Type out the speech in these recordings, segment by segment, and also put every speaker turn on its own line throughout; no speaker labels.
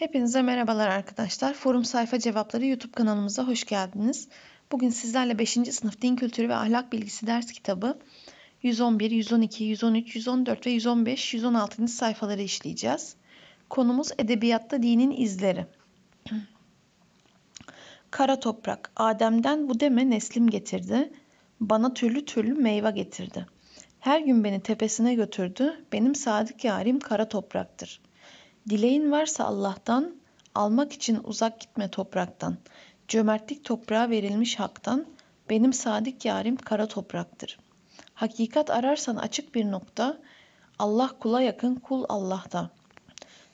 Hepinize merhabalar arkadaşlar. Forum Sayfa Cevapları YouTube kanalımıza hoş geldiniz. Bugün sizlerle 5. sınıf Din Kültürü ve Ahlak Bilgisi ders kitabı 111, 112, 113, 114 ve 115, 116. sayfaları işleyeceğiz. Konumuz edebiyatta dinin izleri. Kara toprak, Adem'den bu deme neslim getirdi. Bana türlü türlü meyve getirdi. Her gün beni tepesine götürdü. Benim sadık yarim kara topraktır.'' Dileğin varsa Allah'tan, almak için uzak gitme topraktan. Cömertlik toprağa verilmiş haktan, benim sadık yarim kara topraktır. Hakikat ararsan açık bir nokta, Allah kula yakın kul Allah'ta.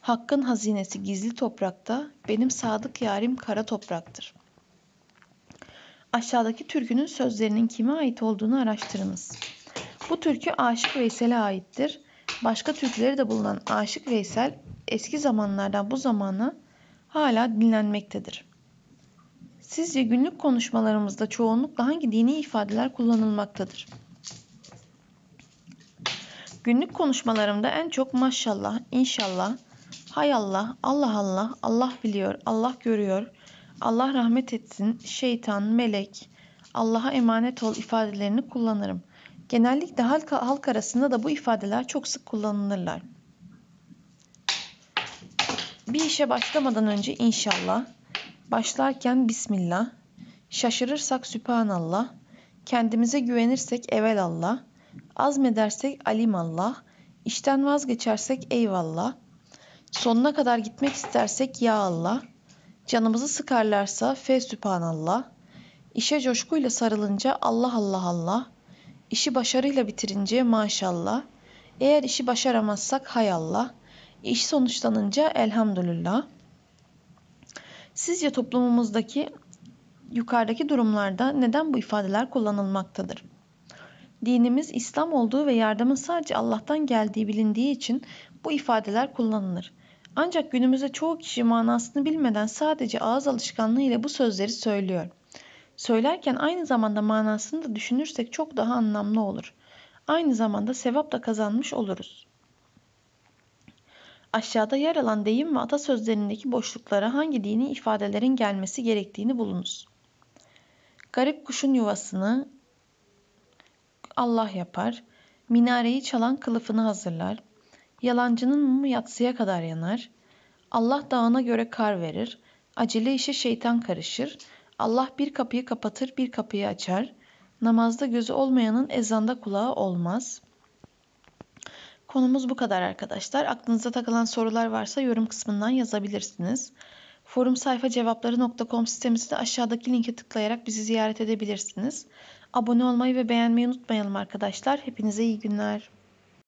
Hakkın hazinesi gizli toprakta, benim sadık yarim kara topraktır. Aşağıdaki türkünün sözlerinin kime ait olduğunu araştırınız. Bu türkü Aşık Veysel'e aittir. Başka türküleri de bulunan Aşık Veysel eski zamanlardan bu zamana hala dinlenmektedir. Sizce günlük konuşmalarımızda çoğunlukla hangi dini ifadeler kullanılmaktadır? Günlük konuşmalarımda en çok maşallah, inşallah, hay Allah, Allah Allah, Allah biliyor, Allah görüyor, Allah rahmet etsin, şeytan, melek, Allah'a emanet ol ifadelerini kullanırım. Genellikle halk, halk arasında da bu ifadeler çok sık kullanılırlar. Bir işe başlamadan önce inşallah, başlarken bismillah, şaşırırsak sübhanallah, kendimize güvenirsek evelallah, azmedersek alimallah, işten vazgeçersek eyvallah, sonuna kadar gitmek istersek ya Allah, canımızı sıkarlarsa fe sübhanallah, işe coşkuyla sarılınca Allah Allah Allah, işi başarıyla bitirince maşallah, eğer işi başaramazsak hay Allah.'' İş sonuçlanınca elhamdülillah. Sizce toplumumuzdaki yukarıdaki durumlarda neden bu ifadeler kullanılmaktadır? Dinimiz İslam olduğu ve yardımın sadece Allah'tan geldiği bilindiği için bu ifadeler kullanılır. Ancak günümüzde çoğu kişi manasını bilmeden sadece ağız alışkanlığı ile bu sözleri söylüyor. Söylerken aynı zamanda manasını da düşünürsek çok daha anlamlı olur. Aynı zamanda sevap da kazanmış oluruz. Aşağıda yer alan deyim ve atasözlerindeki boşluklara hangi dini ifadelerin gelmesi gerektiğini bulunuz. Garip kuşun yuvasını Allah yapar, minareyi çalan kılıfını hazırlar, yalancının mumu yatsıya kadar yanar, Allah dağına göre kar verir, acele işe şeytan karışır, Allah bir kapıyı kapatır bir kapıyı açar, namazda gözü olmayanın ezanda kulağı olmaz.'' Konumuz bu kadar arkadaşlar. Aklınıza takılan sorular varsa yorum kısmından yazabilirsiniz. Forum sayfa cevapları.com sitemizi aşağıdaki linke tıklayarak bizi ziyaret edebilirsiniz. Abone olmayı ve beğenmeyi unutmayalım arkadaşlar. Hepinize iyi günler.